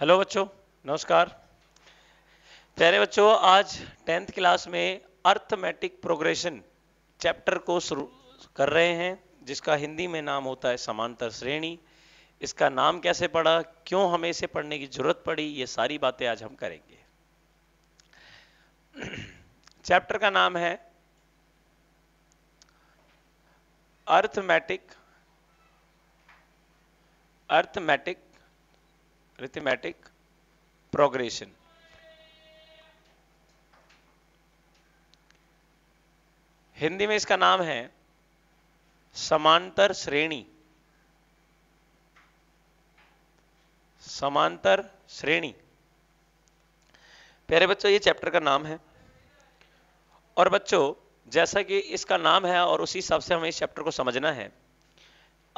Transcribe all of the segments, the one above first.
Hello बच्चों नमस्कार प्यारे बच्चों आज टेंथ क्लास में अर्थमेटिक प्रोग्रेशन चैप्टर को शुरू कर रहे हैं जिसका हिंदी में नाम होता है समांतर श्रेणी इसका नाम कैसे पड़ा क्यों हमें इसे पढ़ने की जरूरत पड़ी ये सारी बातें आज हम करेंगे चैप्टर का नाम है arithmetic arithmetic arithmetic progression. Hindi में इसका नाम है समांतर श्रेणी समांतर श्रेणी प्यारे बच्चों ये चैप्टर का नाम है और बच्चों जैसा कि इसका नाम है और उसी हिसाब से हमें इस चैप्टर को समझना है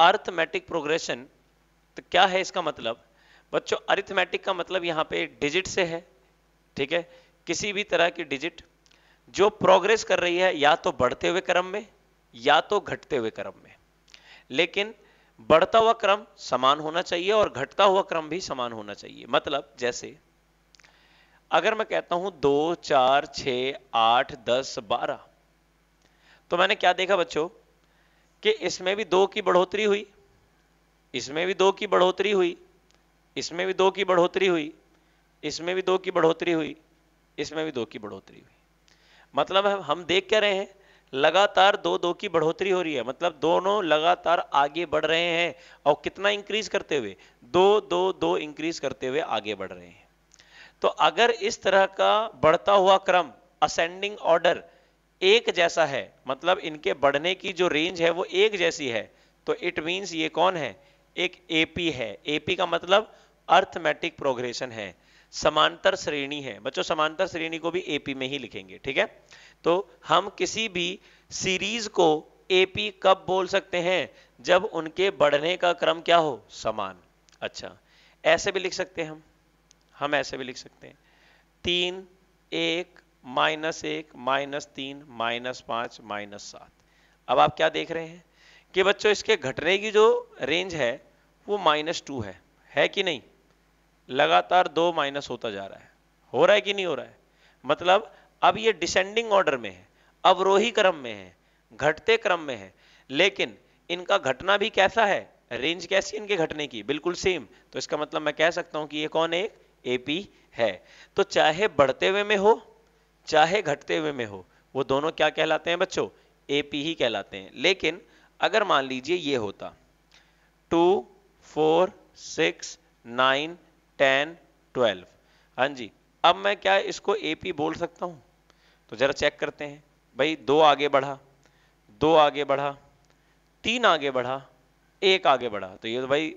अर्थमेटिक प्रोग्रेशन तो क्या है इसका मतलब बच्चों अरिथमेटिक का मतलब यहां पे डिजिट से है ठीक है किसी भी तरह की डिजिट जो प्रोग्रेस कर रही है या तो बढ़ते हुए क्रम में या तो घटते हुए क्रम में लेकिन बढ़ता हुआ क्रम समान होना चाहिए और घटता हुआ क्रम भी समान होना चाहिए मतलब जैसे अगर मैं कहता हूं दो चार छ आठ दस बारह तो मैंने क्या देखा बच्चों कि इसमें भी दो की बढ़ोतरी हुई इसमें भी दो की बढ़ोतरी हुई इसमें भी दो की बढ़ोतरी हुई इसमें भी दो की बढ़ोतरी हुई इसमें भी दो की बढ़ोतरी हुई मतलब हम देख क्या रहे हैं लगातार दो दो की बढ़ोतरी हो रही है मतलब दोनों लगातार आगे बढ़ रहे हैं और कितना इंक्रीज करते हुए दो दो दो इंक्रीज करते हुए आगे बढ़ रहे हैं तो अगर इस तरह का बढ़ता हुआ क्रम असेंडिंग ऑर्डर एक जैसा है मतलब इनके बढ़ने की जो रेंज है वो एक जैसी है तो इट मीन्स ये कौन है एक एपी है एपी का मतलब अर्थमेटिक प्रोग्रेशन है समांतर श्रेणी है बच्चों समांतर श्रेणी को भी एपी में ही लिखेंगे ठीक है तो हम किसी भी सीरीज को एपी कब बोल सकते हैं जब उनके बढ़ने का क्रम क्या हो समान अच्छा ऐसे भी लिख सकते हैं हम हम ऐसे भी लिख सकते हैं तीन एक माइनस एक माइनस तीन माइनस पांच माइनस सात अब आप क्या देख रहे हैं कि बच्चों इसके घटने की जो रेंज है वो माइनस टू है है कि नहीं लगातार दो माइनस होता जा रहा है हो रहा है कि नहीं हो रहा है मतलब अब ये डिसेंडिंग ऑर्डर में है अवरोही क्रम में है घटते क्रम में है लेकिन इनका घटना भी कैसा है रेंज कैसी इनके घटने की बिल्कुल सेम तो इसका मतलब मैं कह सकता हूं कि ये कौन है एपी है तो चाहे बढ़ते हुए में हो चाहे घटते हुए में हो वो दोनों क्या कहलाते हैं बच्चों एपी ही कहलाते हैं लेकिन अगर मान लीजिए ये होता two four six nine ten twelve हाँ जी अब मैं क्या इसको एपी बोल सकता हूं तो जरा चेक करते हैं भाई दो आगे बढ़ा दो आगे बढ़ा तीन आगे बढ़ा एक आगे बढ़ा तो ये तो भाई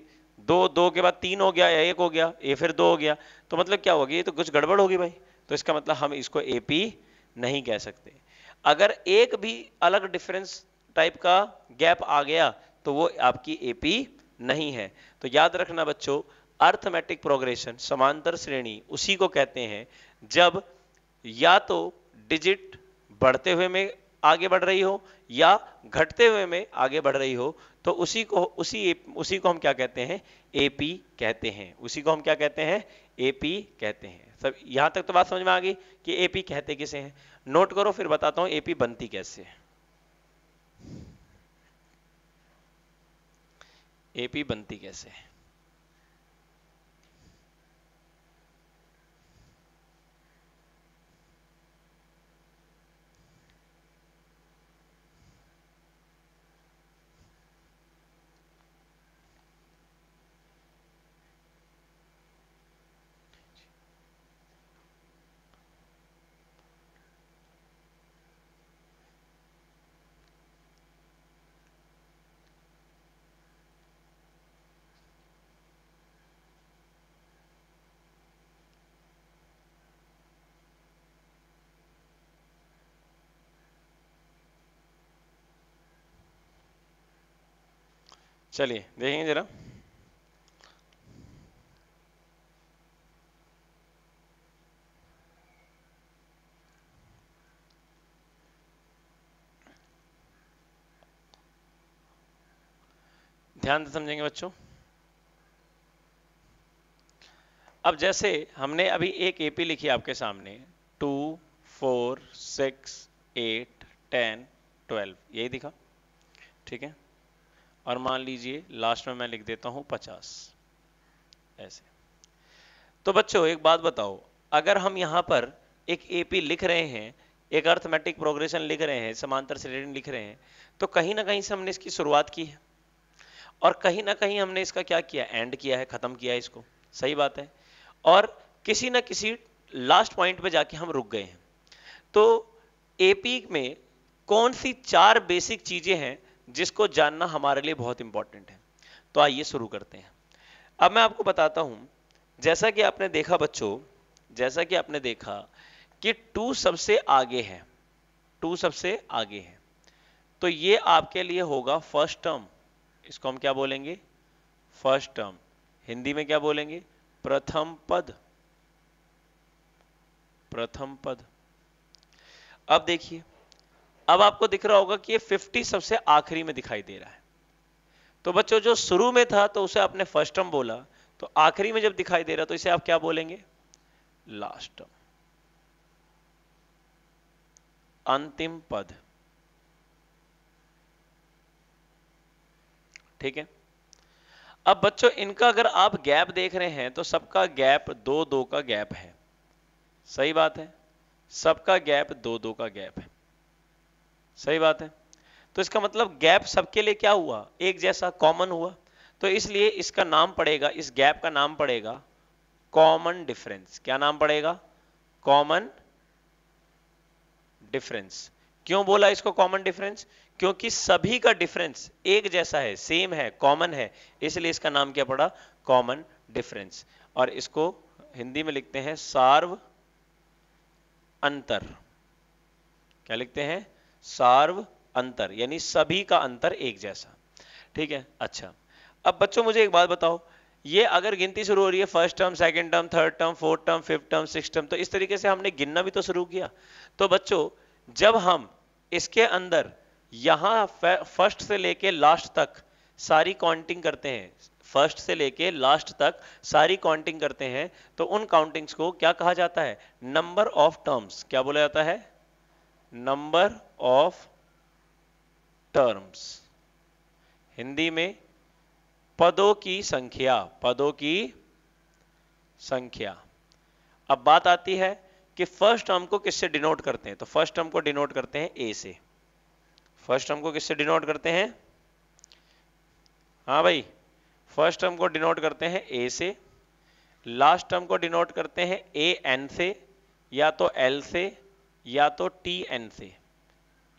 दो दो के बाद तीन हो गया या एक हो गया ये फिर दो हो गया तो मतलब क्या होगी ये तो कुछ गड़बड़ होगी भाई तो इसका मतलब हम इसको एपी नहीं कह सकते अगर एक भी अलग डिफरेंस टाइप का गैप आ गया तो वो आपकी एपी नहीं है तो याद रखना बच्चों अर्थमेटिक प्रोग्रेशन समांतर श्रेणी उसी को कहते हैं जब या तो डिजिट बढ़ते हुए में आगे बढ़ रही हो या घटते हुए में आगे बढ़ रही हो तो उसी को उसी उसी को हम क्या कहते हैं एपी कहते हैं उसी को हम क्या कहते हैं एपी कहते हैं सब तो यहां तक तो बात समझ में आ गई कि एपी कहते किसे हैं नोट करो फिर बताता हूं एपी बनती कैसे है ए पी बनती कैसे है चलिए देखेंगे जरा ध्यान से समझेंगे बच्चों अब जैसे हमने अभी एक एपी लिखी आपके सामने two four six eight ten twelve यही दिखा ठीक है और मान लीजिए लास्ट में मैं लिख देता हूं पचास ऐसे तो बच्चों एक बात बताओ अगर हम यहां पर एक एपी लिख रहे हैं एक अर्थमेटिक प्रोग्रेशन लिख रहे हैं समांतर श्रेणी लिख रहे हैं तो कहीं ना कहीं से हमने इसकी शुरुआत की है और कहीं ना कहीं हमने इसका क्या किया एंड किया है खत्म किया है इसको सही बात है और किसी ना किसी लास्ट पॉइंट पे जाके हम रुक गए हैं तो एपी में कौन सी चार बेसिक चीजें हैं जिसको जानना हमारे लिए बहुत इंपॉर्टेंट है तो आइए शुरू करते हैं अब मैं आपको बताता हूं जैसा कि आपने देखा बच्चों जैसा कि आपने देखा कि टू सबसे आगे है टू सबसे आगे है तो ये आपके लिए होगा फर्स्ट टर्म इसको हम क्या बोलेंगे फर्स्ट टर्म हिंदी में क्या बोलेंगे प्रथम पद प्रथम पद अब देखिए अब आपको दिख रहा होगा कि ये 50 सबसे आखिरी में दिखाई दे रहा है तो बच्चों जो शुरू में था तो उसे आपने फर्स्ट टर्म बोला तो आखिरी में जब दिखाई दे रहा तो इसे आप क्या बोलेंगे लास्ट टर्म अंतिम पद ठीक है अब बच्चों इनका अगर आप गैप देख रहे हैं तो सबका गैप दो दो का गैप है सही बात है सबका गैप दो दो का गैप है सही बात है तो इसका मतलब गैप सबके लिए क्या हुआ एक जैसा कॉमन हुआ तो इसलिए इसका नाम पड़ेगा इस गैप का नाम पड़ेगा कॉमन डिफरेंस क्या नाम पड़ेगा कॉमन डिफरेंस क्यों बोला इसको कॉमन डिफरेंस क्योंकि सभी का डिफरेंस एक जैसा है सेम है कॉमन है इसलिए इसका नाम क्या पड़ा कॉमन डिफरेंस और इसको हिंदी में लिखते हैं सार्व अंतर क्या लिखते हैं सार्व अंतर यानी सभी का अंतर एक जैसा ठीक है अच्छा अब बच्चों मुझे एक बात बताओ ये अगर गिनती शुरू हो रही है first term second term third term fourth term fifth term six term तो इस तरीके से हमने गिनना भी तो शुरू किया तो बच्चों जब हम इसके अंदर यहां फर्स्ट से लेके लास्ट तक सारी काउंटिंग करते हैं फर्स्ट से लेके लास्ट तक सारी काउंटिंग करते हैं तो उन काउंटिंग्स को क्या कहा जाता है नंबर ऑफ टर्म्स क्या बोला जाता है नंबर ऑफ टर्म्स हिंदी में पदों की संख्या पदों की संख्या अब बात आती है कि फर्स्ट टर्म को किससे डिनोट करते हैं तो फर्स्ट टर्म को डिनोट करते हैं ए से फर्स्ट टर्म को किससे डिनोट करते हैं हाँ भाई फर्स्ट टर्म को डिनोट करते हैं ए से लास्ट टर्म को डिनोट करते हैं ए एन से या तो एल से या तो टी एन से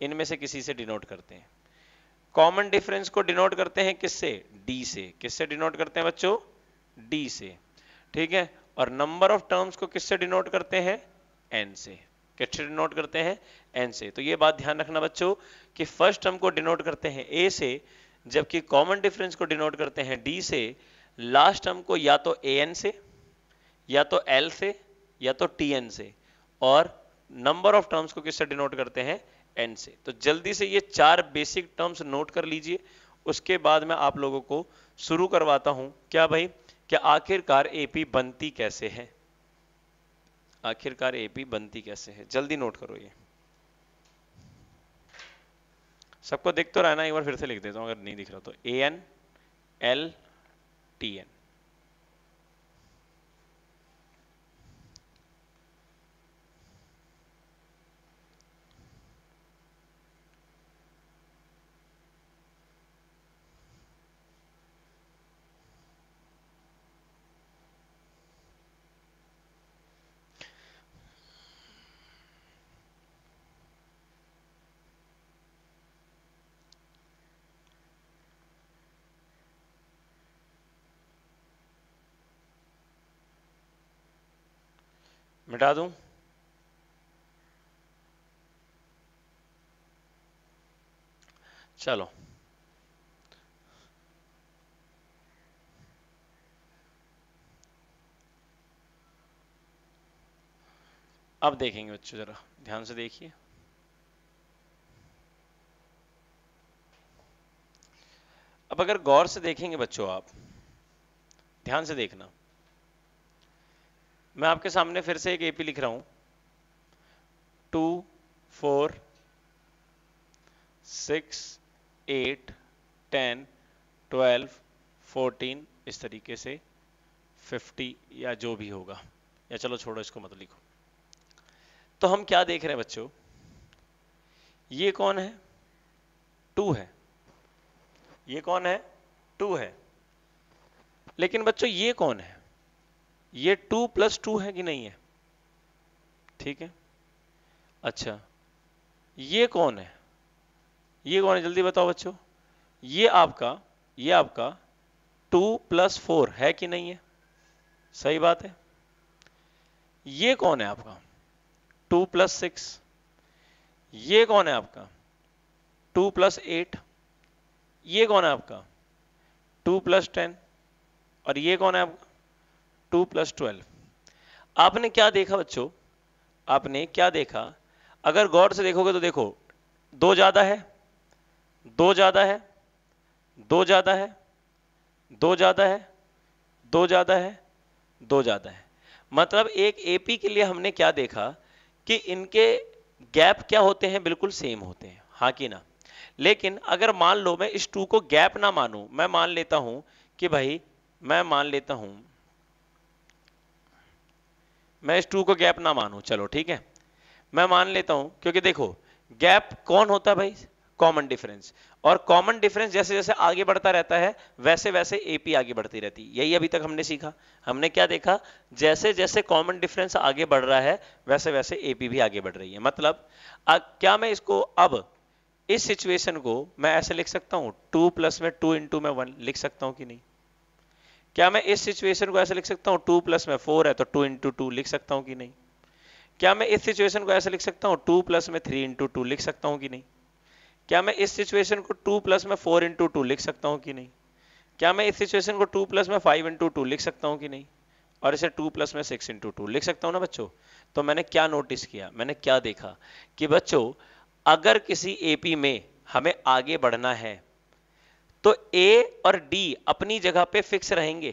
इनमें से किसी से डिनोट करते हैं कॉमन डिफरेंस को डिनोट करते हैं किससे डी से किससे डिनोट करते हैं बच्चों डी से ठीक है और नंबर ऑफ टर्म्स को किससे डिनोट करते हैं एन से किससे डिनोट करते हैं एन से तो ये बात ध्यान रखना बच्चों कि फर्स्ट टर्म को डिनोट करते हैं ए से जबकि कॉमन डिफरेंस को डिनोट करते हैं डी से लास्ट टर्म को या तो ए एन से या तो एल से या तो टी एन से और नंबर ऑफ टर्म्स को किससे डिनोट करते हैं एन से तो जल्दी से ये चार बेसिक टर्म्स नोट कर लीजिए उसके बाद मैं आप लोगों को शुरू करवाता हूं क्या भाई क्या आखिरकार एपी बनती कैसे है आखिरकार एपी बनती कैसे है जल्दी नोट करो ये सबको देख तो रहना एक बार फिर से लिख देता हूं अगर नहीं दिख रहा तो A N L T N मिटा दूं चलो अब देखेंगे बच्चों जरा ध्यान से देखिए अब अगर गौर से देखेंगे बच्चों आप ध्यान से देखना मैं आपके सामने फिर से एक एपी लिख रहा हूं two four six eight ten twelve fourteen इस तरीके से फिफ्टी या जो भी होगा या चलो छोड़ो इसको मत लिखो तो हम क्या देख रहे हैं बच्चों ये कौन है टू है ये कौन है टू है लेकिन बच्चों ये कौन है ये टू प्लस टू है कि नहीं है ठीक है अच्छा ये कौन है ये कौन है जल्दी बताओ बच्चों ये आपका ये आपका टू प्लस फोर है कि नहीं है सही बात है ये कौन है आपका टू प्लस सिक्स ये कौन है आपका टू प्लस एट ये कौन है आपका टू प्लस टेन और ये कौन है आपका टू प्लस ट्वेल्व आपने क्या देखा बच्चों आपने क्या देखा अगर गौर से देखोगे तो देखो दो ज़्यादा है दो ज़्यादा है दो ज़्यादा है दो ज़्यादा है दो ज़्यादा है दो ज़्यादा है मतलब एक एपी के लिए हमने क्या देखा कि इनके गैप क्या होते हैं बिल्कुल सेम होते हैं हाँ कि ना लेकिन अगर मान लो मैं इस टू को गैप ना मानू मैं मान लेता हूं कि भाई मैं मान लेता हूं मैं इस टू को गैप ना मानू चलो ठीक है मैं मान लेता हूं क्योंकि देखो गैप कौन होता है भाई कॉमन डिफरेंस और कॉमन डिफरेंस जैसे जैसे आगे बढ़ता रहता है वैसे वैसे एपी आगे बढ़ती रहती है यही अभी तक हमने सीखा हमने क्या देखा जैसे जैसे कॉमन डिफरेंस आगे बढ़ रहा है वैसे वैसे एपी भी आगे बढ़ रही है मतलब आ, क्या मैं इसको अब इस सिचुएशन को मैं ऐसे लिख सकता हूं टू प्लस में टू इंटू में वन लिख सकता हूं कि नहीं क्या मैं इस सिचुएशन को ऐसे लिख सकता हूँ टू प्लस में फोर है तो टू इंटू टू लिख सकता हूँ कि नहीं क्या मैं इस सिचुएशन को ऐसे लिख सकता हूँ टू प्लस में थ्री इंटू टू लिख सकता हूँ कि नहीं क्या मैं इस सिचुएशन को टू प्लस में फोर इंटू टू लिख सकता हूँ कि नहीं क्या मैं इस सिचुएशन को टू प्लस में फाइव इंटू टू लिख सकता हूं कि नहीं और इसे टू प्लस में सिक्स इंटू टू लिख सकता हूँ ना बच्चों तो मैंने क्या नोटिस किया मैंने क्या देखा कि बच्चों अगर किसी एपी में हमें आगे बढ़ना है तो ए और डी अपनी जगह पे फिक्स रहेंगे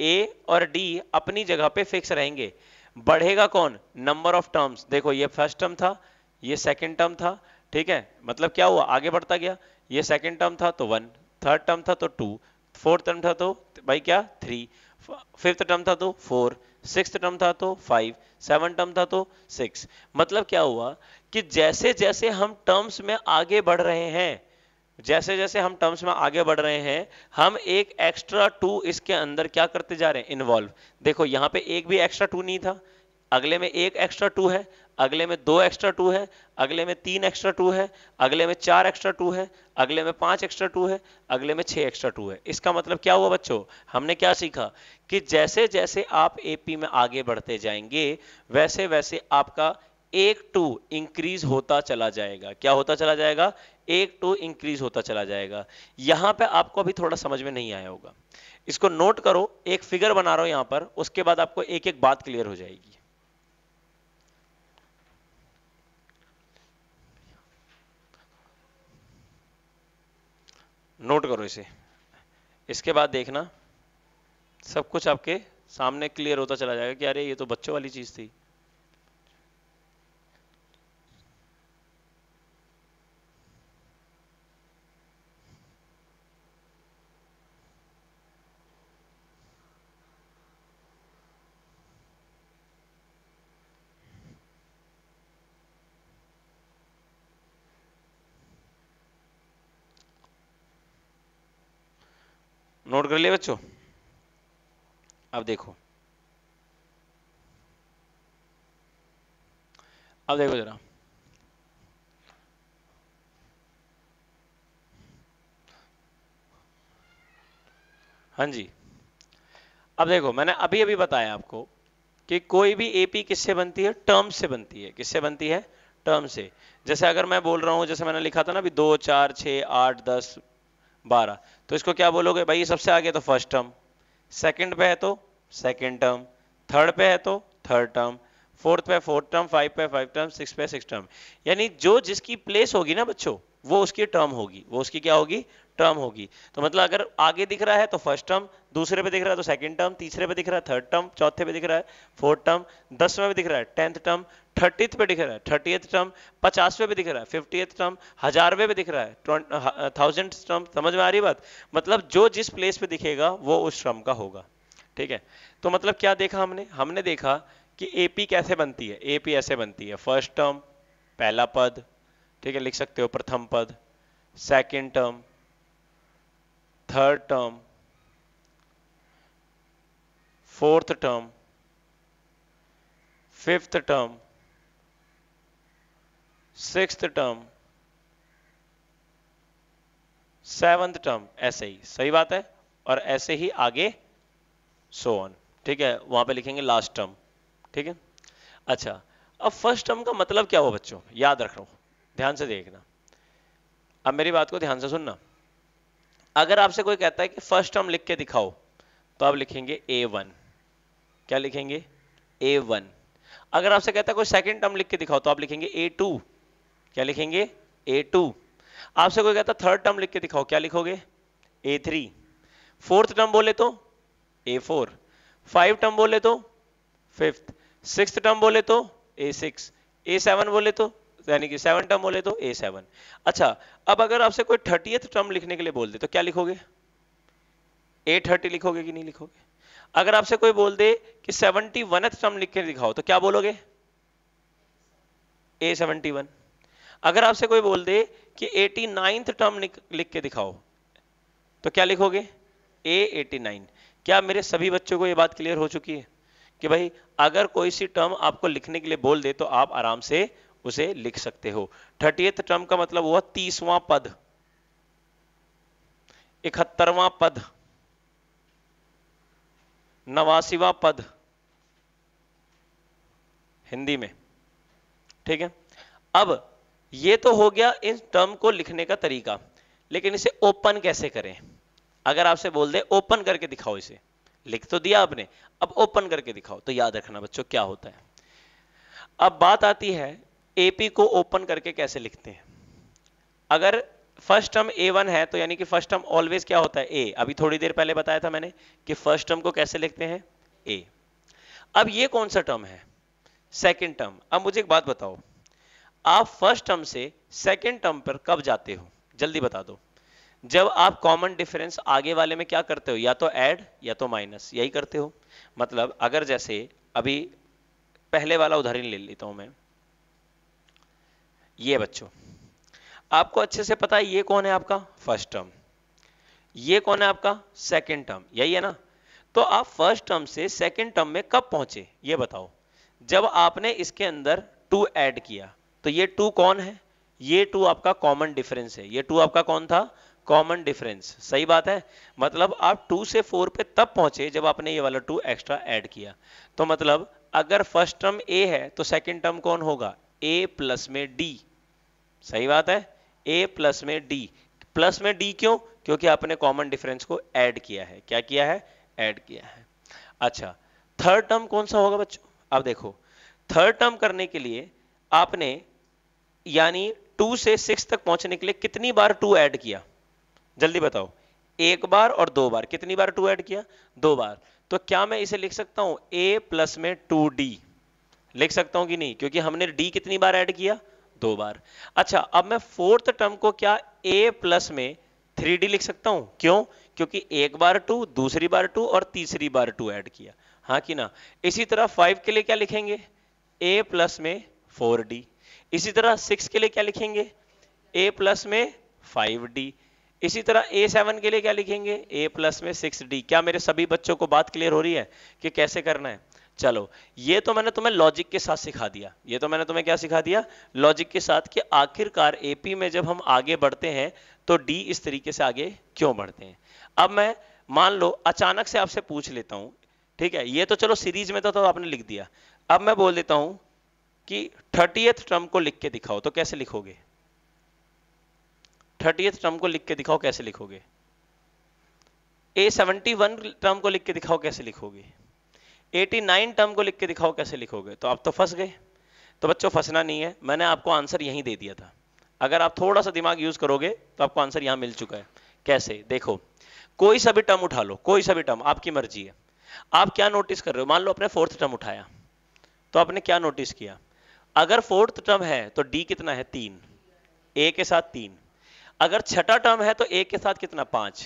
ए और डी अपनी जगह पे फिक्स रहेंगे बढ़ेगा कौन नंबर ऑफ टर्म्स देखो ये फर्स्ट टर्म था ये सेकंड टर्म था ठीक है मतलब क्या हुआ आगे बढ़ता गया ये सेकंड टर्म था तो वन थर्ड टर्म था तो टू फोर्थ टर्म था तो भाई क्या थ्री फिफ्थ टर्म था तो फोर सिक्स टर्म था तो फाइव सेवन टर्म था तो सिक्स मतलब क्या हुआ कि जैसे जैसे हम टर्म्स में आगे बढ़ रहे हैं जैसे जैसे हम टर्म्स में आगे बढ़ रहे हैं हम एक एक्स्ट्रा टू इसके अंदर क्या करते जा रहे हैं इन्वॉल्व देखो यहाँ पे एक भी एक्स्ट्रा टू नहीं था अगले में एक एक्स्ट्रा टू है अगले में दो एक्स्ट्रा टू है अगले में तीन एक्स्ट्रा टू है अगले में चार एक्स्ट्रा टू है अगले में पांच एक्स्ट्रा टू है अगले में छह एक्स्ट्रा टू है इसका मतलब क्या हुआ बच्चों हमने क्या सीखा कि जैसे जैसे आप एपी में आगे बढ़ते जाएंगे वैसे वैसे आपका एक टू इंक्रीज होता चला जाएगा क्या होता चला जाएगा एक टू इंक्रीज होता चला जाएगा यहां पे आपको अभी थोड़ा समझ में नहीं आया होगा इसको नोट करो एक फिगर बना रहा हूं यहां पर उसके बाद आपको एक एक बात क्लियर हो जाएगी नोट करो इसे इसके बाद देखना सब कुछ आपके सामने क्लियर होता चला जाएगा कि अरे ये तो बच्चों वाली चीज थी कर लिया बच्चों अब देखो अब देखो जरा हाँ जी अब देखो मैंने अभी अभी बताया आपको कि कोई भी एपी किससे बनती है टर्म से बनती है किससे बनती है टर्म से जैसे अगर मैं बोल रहा हूं जैसे मैंने लिखा था ना अभी दो चार छ आठ दस बारह तो इसको क्या बोलोगे भाई ये सबसे आगे तो फर्स्ट टर्म सेकेंड पे है तो सेकेंड टर्म थर्ड पे है तो थर्ड टर्म फोर्थ पे फोर्थ टर्म फाइव पे फाइव टर्म सिक्स पे सिक्स टर्म यानी जो जिसकी प्लेस होगी ना बच्चों वो उसकी टर्म होगी वो उसकी क्या होगी टर्म होगी तो मतलब अगर आगे दिख रहा है तो फर्स्ट टर्म दूसरे पे दिख रहा है तो सेकंड टर्म तीसरे पे दिख रहा है थर्ड टर्म चौथे पे दिख रहा है फोर्थ टर्म दसवें पे दिख रहा है टेंथ टर्म थर्टी पे दिख रहा है थर्टीथ टर्म पचासवें पे दिख रहा है फिफ्टीथ टर्म हजारवे पे दिख रहा है थाउजेंड टर्म समझ में आ रही बात मतलब जो जिस प्लेस पे दिखेगा वो उस टर्म का होगा ठीक है तो मतलब क्या देखा हमने हमने देखा कि एपी कैसे बनती है एपी ऐसे बनती है फर्स्ट टर्म पहला पद ठीक है लिख सकते हो प्रथम पद second term third term fourth term fifth term sixth term seventh term ऐसे ही सही बात है और ऐसे ही आगे सो ऑन ठीक है वहां पे लिखेंगे लास्ट टर्म ठीक है अच्छा अब फर्स्ट टर्म का मतलब क्या हुआ बच्चों याद रख रहा हूं ध्यान से देखना अब मेरी बात को ध्यान से सुनना अगर आपसे कोई कहता है कि फर्स्ट टर्म लिख के दिखाओ तो आप लिखेंगे ए वन क्या लिखेंगे ए वन अगर आपसे कहता है कोई सेकेंड टर्म लिख के दिखाओ तो आप लिखेंगे ए टू क्या लिखेंगे ए टू आपसे कोई कहता थर्ड टर्म लिख के दिखाओ क्या लिखोगे ए थ्री फोर्थ टर्म बोले तो ए फोर फाइव टर्म बोले तो फिफ्थ सिक्स टर्म बोले तो ए सिक्स ए सेवन बोले तो यानी कि सेवन टर्म बोले तो ए सेवन अच्छा अब अगर आपसे कोई थर्टीएथ टर्म लिखने के लिए बोल दे तो क्या लिखोगे ए थर्टी लिखोगे कि नहीं लिखोगे अगर आपसे कोई बोल दे कि सेवनटी वन टर्म लिख के दिखाओ तो क्या बोलोगे ए सेवनटी वन अगर आपसे कोई बोल दे कि एटी नाइन्थ टर्म लिख के दिखाओ तो क्या लिखोगे ए एटी नाइन क्या मेरे सभी बच्चों को यह बात क्लियर हो चुकी है कि भाई अगर कोई सी टर्म आपको लिखने के लिए बोल दे तो आप आराम से उसे लिख सकते हो थर्टीएथ टर्म का मतलब हुआ तीसवां पद इकहत्तरवा पद नवासीवा पद हिंदी में ठीक है अब ये तो हो गया इस टर्म को लिखने का तरीका लेकिन इसे ओपन कैसे करें अगर आपसे बोल दे ओपन करके दिखाओ इसे लिख तो दिया आपने अब ओपन करके दिखाओ तो याद रखना बच्चों क्या होता है अब बात आती है एपी को ओपन करके कैसे लिखते हैं अगर फर्स्ट टर्म ए वन है तो यानी कि फर्स्ट टर्म ऑलवेज क्या होता है ए अभी थोड़ी देर पहले बताया था मैंने कि फर्स्ट टर्म को कैसे लिखते हैं ए अब ये कौन सा टर्म है सेकेंड टर्म अब मुझे एक बात बताओ आप फर्स्ट टर्म से सेकेंड टर्म पर कब जाते हो जल्दी बता दो जब आप कॉमन डिफरेंस आगे वाले में क्या करते हो या तो ऐड या तो माइनस यही करते हो मतलब अगर जैसे अभी पहले वाला उदाहरण ले लेता हूं मैं ये बच्चों आपको अच्छे से पता है ये कौन है आपका फर्स्ट टर्म ये कौन है आपका सेकेंड टर्म यही है ना तो आप फर्स्ट टर्म से सेकेंड टर्म में कब पहुंचे ये बताओ जब आपने इसके अंदर टू ऐड किया तो ये टू कौन है ये टू आपका कॉमन डिफरेंस है ये टू आपका कौन था कॉमन डिफरेंस सही बात है मतलब आप टू से फोर पे तब पहुंचे जब आपने ये वाला टू एक्स्ट्रा ऐड किया तो मतलब अगर फर्स्ट टर्म ए है तो सेकेंड टर्म कौन होगा ए प्लस में डी सही बात है ए प्लस में डी प्लस में डी क्यों क्योंकि आपने कॉमन डिफरेंस को ऐड किया है क्या किया है ऐड किया है अच्छा थर्ड टर्म कौन सा होगा बच्चों अब देखो थर्ड टर्म करने के लिए आपने यानी टू से सिक्स तक पहुंचने के लिए कितनी बार टू ऐड किया जल्दी बताओ एक बार और दो बार कितनी बार टू ऐड किया दो बार तो क्या मैं इसे लिख सकता हूं ए प्लस में टू डी लिख सकता हूं कि नहीं क्योंकि हमने डी कितनी बार ऐड किया दो बार अच्छा अब मैं फोर्थ टर्म को क्या ए प्लस में थ्री डी लिख सकता हूं क्यों क्योंकि एक बार टू दूसरी बार टू और तीसरी बार टू ऐड किया हाँ कि ना इसी तरह फाइव के लिए क्या लिखेंगे ए प्लस में फोर डी इसी तरह सिक्स के लिए क्या लिखेंगे ए प्लस में फाइव डी इसी तरह ए सेवन के लिए क्या लिखेंगे ए प्लस में सिक्स डी क्या मेरे सभी बच्चों को बात क्लियर हो रही है कि कैसे करना है चलो ये तो मैंने तुम्हें लॉजिक के साथ सिखा दिया ये तो मैंने तुम्हें क्या सिखा दिया लॉजिक के साथ कि आखिरकार एपी में जब हम आगे बढ़ते हैं तो डी इस तरीके से आगे क्यों बढ़ते हैं अब मैं मान लो अचानक से आपसे पूछ लेता हूं ठीक है ये तो चलो सीरीज में तो, तो आपने लिख दिया अब मैं बोल देता हूं कि थर्टीएथ टर्म को लिख के दिखाओ तो कैसे लिखोगे थर्टीएथ टर्म को लिख के दिखाओ कैसे लिखोगे ए सेवेंटी वन टर्म को लिख के दिखाओ कैसे लिखोगे एटी नाइन टर्म को लिख के दिखाओ कैसे लिखोगे तो आप तो फंस गए तो बच्चों फंसना नहीं है मैंने आपको आंसर यहीं दे दिया था अगर आप थोड़ा सा दिमाग यूज करोगे तो आपको आंसर यहां मिल चुका है कैसे देखो कोई सा भी टर्म उठा लो कोई सा भी टर्म आपकी मर्जी है आप क्या नोटिस कर रहे हो मान लो आपने फोर्थ टर्म उठाया तो आपने क्या नोटिस किया अगर फोर्थ टर्म है तो डी कितना है तीन ए के साथ तीन अगर छठा टर्म है तो ए के साथ कितना पांच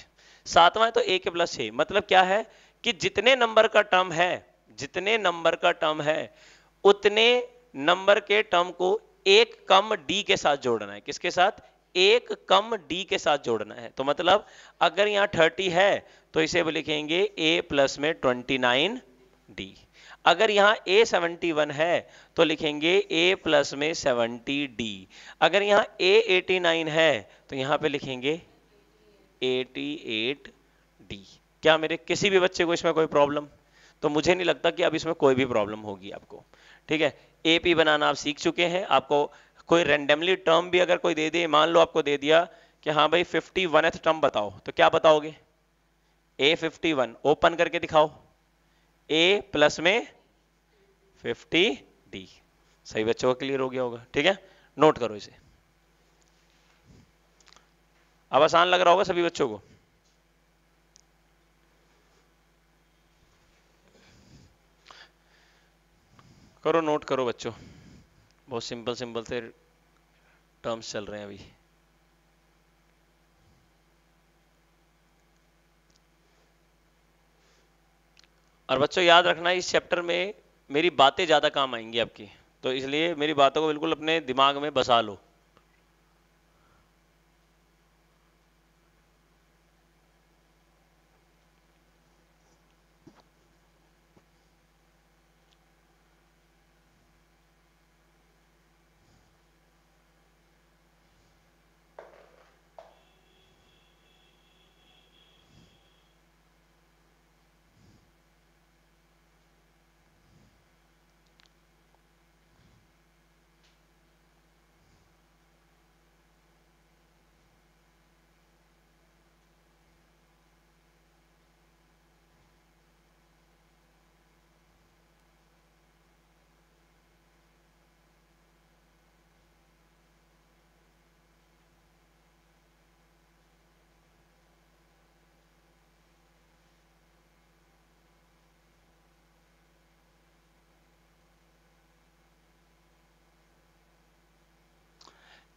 सातवां है तो ए के प्लस छ मतलब क्या है कि जितने नंबर का टर्म है जितने नंबर का टर्म है उतने नंबर के टर्म को एक कम डी के साथ जोड़ना है किसके साथ एक कम डी के साथ जोड़ना है तो मतलब अगर यहां थर्टी है तो इसे लिखेंगे ए प्लस में ट्वेंटी नाइन डी अगर यहाँ ए सेवेंटी वन है तो लिखेंगे ए प्लस में सेवनटी डी अगर यहाँ ए एटी नाइन है तो यहाँ पे लिखेंगे एटी एट डी क्या मेरे किसी भी बच्चे को इसमें कोई प्रॉब्लम तो मुझे नहीं लगता कि अब इसमें कोई भी प्रॉब्लम होगी आपको ठीक है ए पी बनाना आप सीख चुके हैं आपको कोई रेंडमली टर्म भी अगर कोई दे दे मान लो आपको दे दिया कि हाँ भाई फिफ्टी वन टर्म बताओ तो क्या बताओगे ए फिफ्टी वन ओपन करके दिखाओ ए प्लस में फिफ्टी डी सही बच्चों का क्लियर हो गया होगा ठीक है नोट करो इसे अब आसान लग रहा होगा सभी बच्चों को करो नोट करो बच्चों बहुत सिंपल सिंपल से टर्म्स चल रहे हैं अभी और बच्चों याद रखना इस चैप्टर में मेरी बातें ज़्यादा काम आएंगी आपकी तो इसलिए मेरी बातों को बिल्कुल अपने दिमाग में बसा लो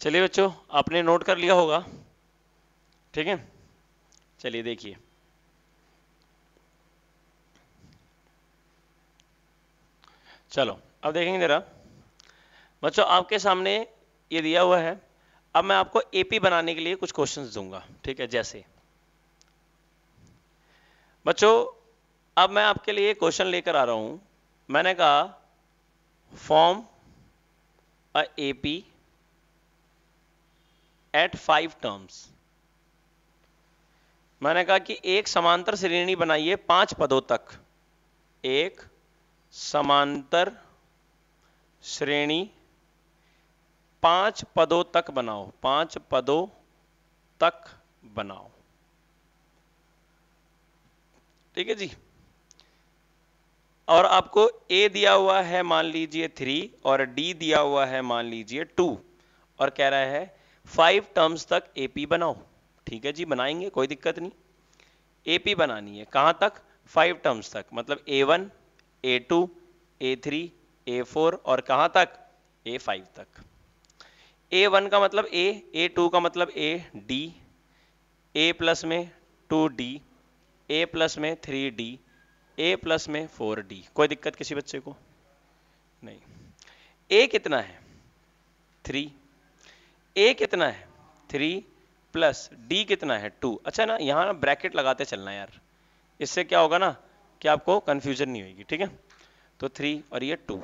चलिए बच्चों आपने नोट कर लिया होगा ठीक है चलिए देखिए चलो अब देखेंगे जरा बच्चों आपके सामने ये दिया हुआ है अब मैं आपको एपी बनाने के लिए कुछ क्वेश्चंस दूंगा ठीक है जैसे बच्चों अब मैं आपके लिए क्वेश्चन लेकर आ रहा हूं मैंने कहा form a AP at five terms मैंने कहा कि एक समांतर श्रेणी बनाइए पांच पदों तक एक समांतर श्रेणी पांच पदों तक बनाओ पांच पदों तक बनाओ ठीक है जी और आपको ए दिया हुआ है मान लीजिए थ्री और डी दिया हुआ है मान लीजिए टू और कह रहा है फाइव टर्म्स तक एपी बनाओ ठीक है जी बनाएंगे कोई दिक्कत नहीं एपी बनानी है कहां तक फाइव टर्म्स तक मतलब a one A two A three A four और कहां तक ए फाइव तक ए वन का मतलब ए ए टू का मतलब ए डी ए प्लस में टू डी ए प्लस में थ्री डी ए प्लस में फोर डी कोई दिक्कत किसी बच्चे को नहीं ए कितना है थ्री ए कितना है थ्री प्लस डी कितना है टू अच्छा ना यहाँ ना ब्रैकेट लगाते चलना यार इससे क्या होगा ना कि आपको कंफ्यूजन नहीं होगी ठीक है तो थ्री और ये टू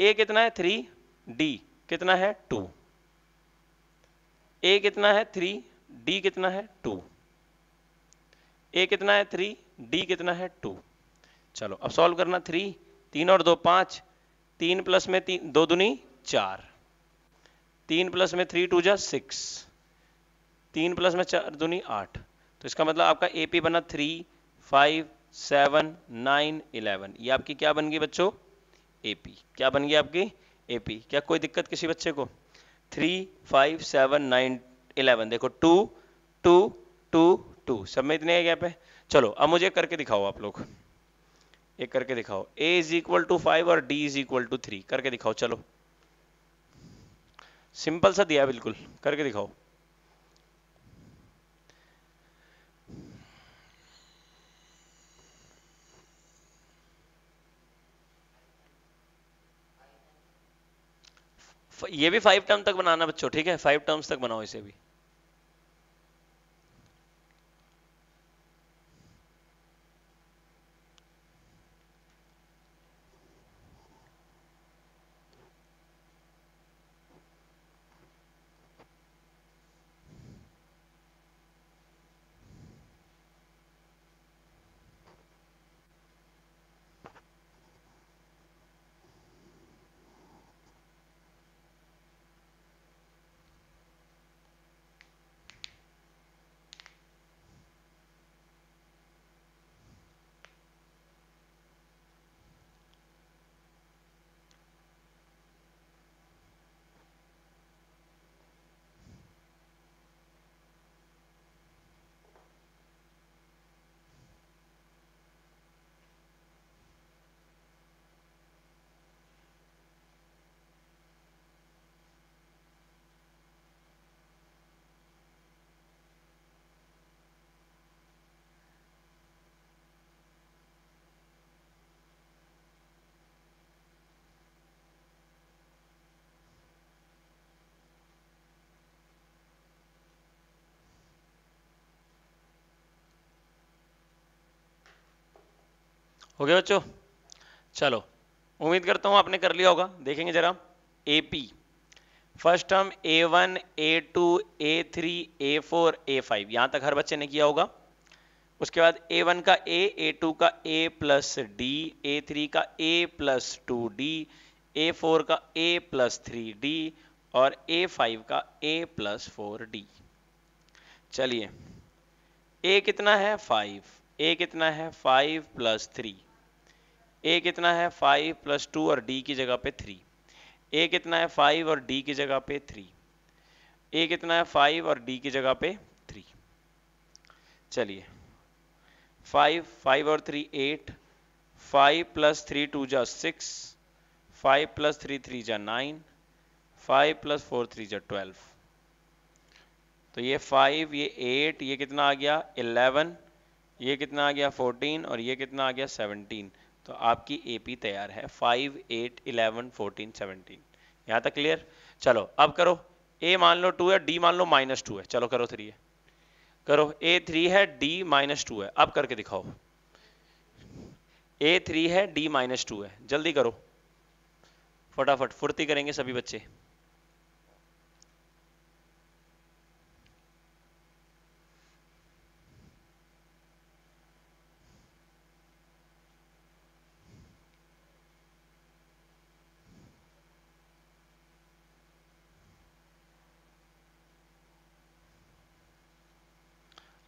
ए कितना है थ्री डी कितना है टू ए कितना है थ्री डी कितना है टू ए कितना है थ्री डी कितना है टू चलो अब सॉल्व करना थ्री तीन और दो पांच तीन प्लस में तीन दो दुनी चार तीन प्लस में थ्री टू जा सिक्स तीन प्लस में चार दूनी आठ तो इसका मतलब आपका ए पी बना three five seven nine eleven ये आपकी क्या बन गई बच्चों ए पी क्या बन गई आपकी ए पी क्या कोई दिक्कत किसी बच्चे को three five seven nine eleven देखो टू टू टू टू सब में इतने गैप है चलो अब मुझे करके दिखाओ आप लोग एक करके दिखाओ a is equal to five और d is equal to three करके दिखाओ चलो सिंपल सा दिया बिल्कुल करके दिखाओ ये भी फाइव टर्म तक बनाना बच्चों ठीक है फाइव टर्म्स तक बनाओ इसे भी हो गया बच्चों चलो उम्मीद करता हूं आपने कर लिया होगा देखेंगे जरा A P first term A one A two A three A four A five यहां तक हर बच्चे ने किया होगा उसके बाद ए वन का ए ए टू का a plus D a three का a plus two D a four का ए प्लस थ्री डी और ए फाइव का ए प्लस फोर डी चलिए ए कितना है फाइव ए कितना है फाइव प्लस थ्री ए कितना है फाइव प्लस टू और डी की जगह पे थ्री ए कितना है फाइव और डी की जगह पे थ्री ए कितना है फाइव और डी की जगह पे थ्री चलिए फाइव फाइव और three eight five plus three two जा six five plus three three जा nine five plus four three जा ट्वेल्व तो ये फाइव ये एट ये कितना आ गया इलेवन ये कितना आ गया फोर्टीन और ये कितना आ गया सेवनटीन तो आपकी एपी तैयार है five eight eleven fourteen seventeen यहाँ तक क्लियर चलो अब करो ए मान लो टू है डी मान लो माइनस टू है चलो करो थ्री है करो ए थ्री है डी माइनस टू है अब करके दिखाओ ए थ्री है डी माइनस टू है जल्दी करो फटाफट फुर्ती करेंगे सभी बच्चे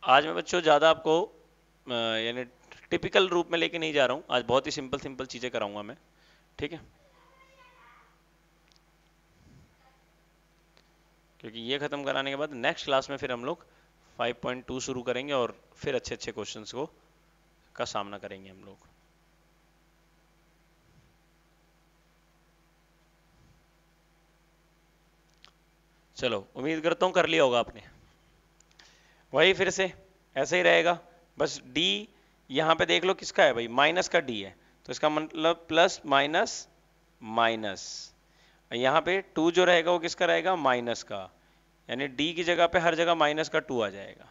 आज मैं बच्चों ज़्यादा आपको यानी टिपिकल रूप में लेके नहीं जा रहा हूँ आज बहुत ही सिंपल सिंपल चीज़ें कराऊंगा मैं ठीक है क्योंकि ये ख़त्म कराने के बाद नेक्स्ट क्लास में फिर हम लोग 5.2 शुरू करेंगे और फिर अच्छे अच्छे क्वेश्चन को का सामना करेंगे हम लोग चलो उम्मीद करता हूँ कर लिया होगा आपने वही फिर से ऐसे ही रहेगा बस डी यहाँ पे देख लो किसका है भाई माइनस का डी है तो इसका मतलब प्लस माइनस माइनस यहाँ पे टू जो रहेगा वो किसका रहेगा माइनस का यानी डी की जगह पे हर जगह माइनस का टू आ जाएगा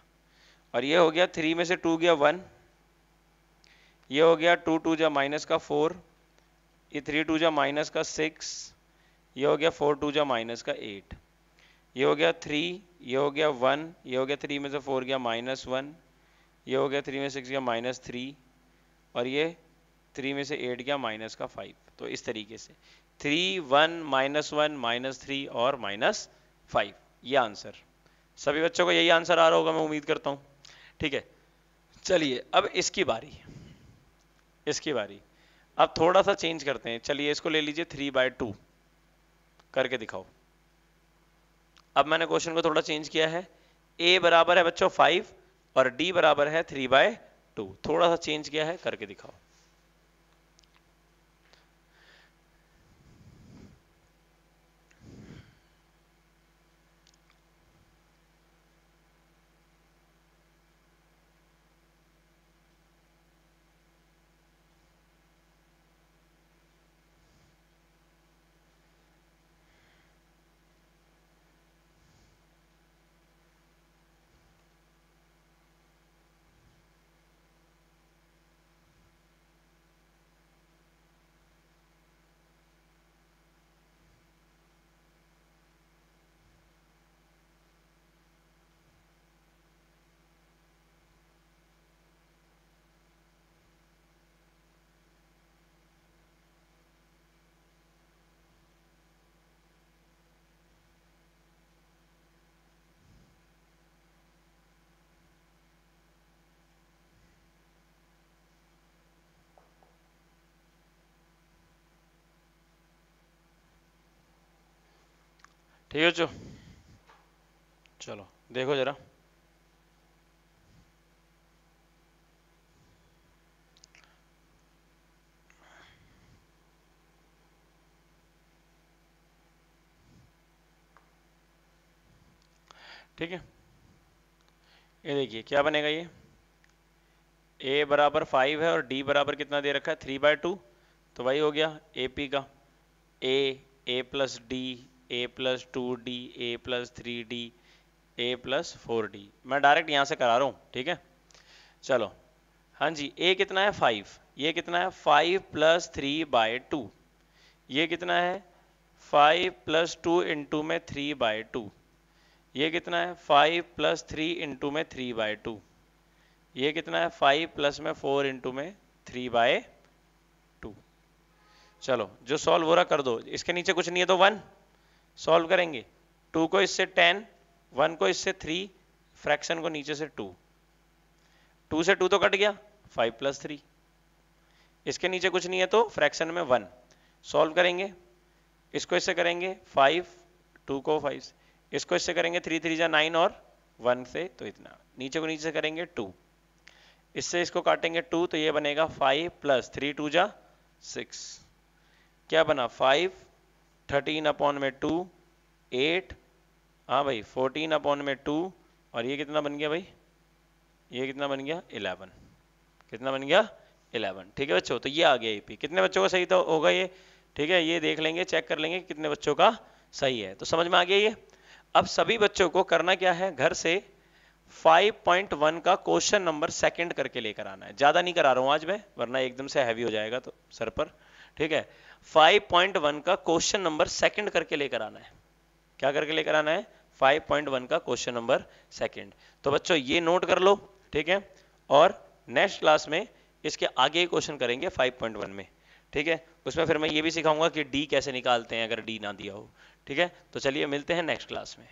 और ये हो गया थ्री में से टू गया वन ये हो गया टू टू जा माइनस का फोर ये थ्री टू जा माइनस का सिक्स ये हो गया फोर टू जा माइनस का एट ये हो गया थ्री ये हो गया वन ये हो गया थ्री में से फोर गया माइनस वन ये हो गया थ्री में सिक्स गया माइनस थ्री और ये थ्री में से एट गया माइनस का फाइव तो इस तरीके से three one minus one minus three और माइनस फाइव ये आंसर सभी बच्चों को यही आंसर आ रहा होगा मैं उम्मीद करता हूँ ठीक है चलिए अब इसकी बारी इसकी बारी अब थोड़ा सा चेंज करते हैं चलिए इसको ले लीजिए थ्री बाय टू करके दिखाओ अब मैंने क्वेश्चन को थोड़ा चेंज किया है ए बराबर है बच्चों फाइव और डी बराबर है थ्री बाय टू थोड़ा सा चेंज किया है करके दिखाओ ठीक है जो चलो देखो जरा ठीक है ये देखिए क्या बनेगा ये ए बराबर फाइव है और डी बराबर कितना दे रखा है थ्री बाय टू तो वही हो गया ए पी का A A plus D A plus two D A plus three D A plus four D मैं डायरेक्ट यहाँ से करा रहा हूँ ठीक है चलो हाँ जी ए कितना है फाइव ये कितना है five plus three by two ये कितना है फाइव प्लस टू इंटू में थ्री बाय टू ये कितना है फाइव प्लस थ्री इंटू में थ्री बाय टू ये कितना है फाइव प्लस में फोर इंटू में थ्री बाय टू चलो जो सॉल्व हो रहा कर दो इसके नीचे कुछ नहीं है तो वन सॉल्व करेंगे टू को इससे टेन वन को इससे थ्री फ्रैक्शन को नीचे से टू टू से टू तो कट गया फाइव प्लस थ्री इसके नीचे कुछ नहीं है तो फ्रैक्शन में वन सॉल्व करेंगे इसको इससे करेंगे फाइव टू को फाइव इसको इससे करेंगे थ्री थ्री जा नाइन और वन से तो इतना नीचे को नीचे से करेंगे टू इससे इसको काटेंगे टू तो ये बनेगा फाइव प्लस थ्री टू जा सिक्स क्या बना फाइव थर्टीन अपॉन में टू एट हाँ भाई फोर्टीन अपॉन में टू और ये कितना बन गया भाई ये कितना बन गया इलेवन कितना बन गया इलेवन ठीक है बच्चों तो ये आ गया एपी कितने बच्चों का सही तो होगा ये ठीक है ये देख लेंगे चेक कर लेंगे कितने बच्चों का सही है तो समझ में आ गया ये अब सभी बच्चों को करना क्या है घर से 5.1 का क्वेश्चन नंबर सेकंड करके लेकर आना है ज्यादा नहीं करा रहा हूं आज मैं वरना एकदम से हैवी हो जाएगा तो सर पर ठीक है 5.1 का क्वेश्चन नंबर सेकंड करके लेकर आना है क्या करके लेकर आना है 5.1 का क्वेश्चन नंबर सेकंड तो बच्चों ये नोट कर लो ठीक है और नेक्स्ट क्लास में इसके आगे क्वेश्चन करेंगे 5.1 में ठीक है उसमें फिर मैं ये भी सिखाऊंगा कि डी कैसे निकालते हैं अगर डी ना दिया हो ठीक है तो चलिए मिलते हैं नेक्स्ट क्लास में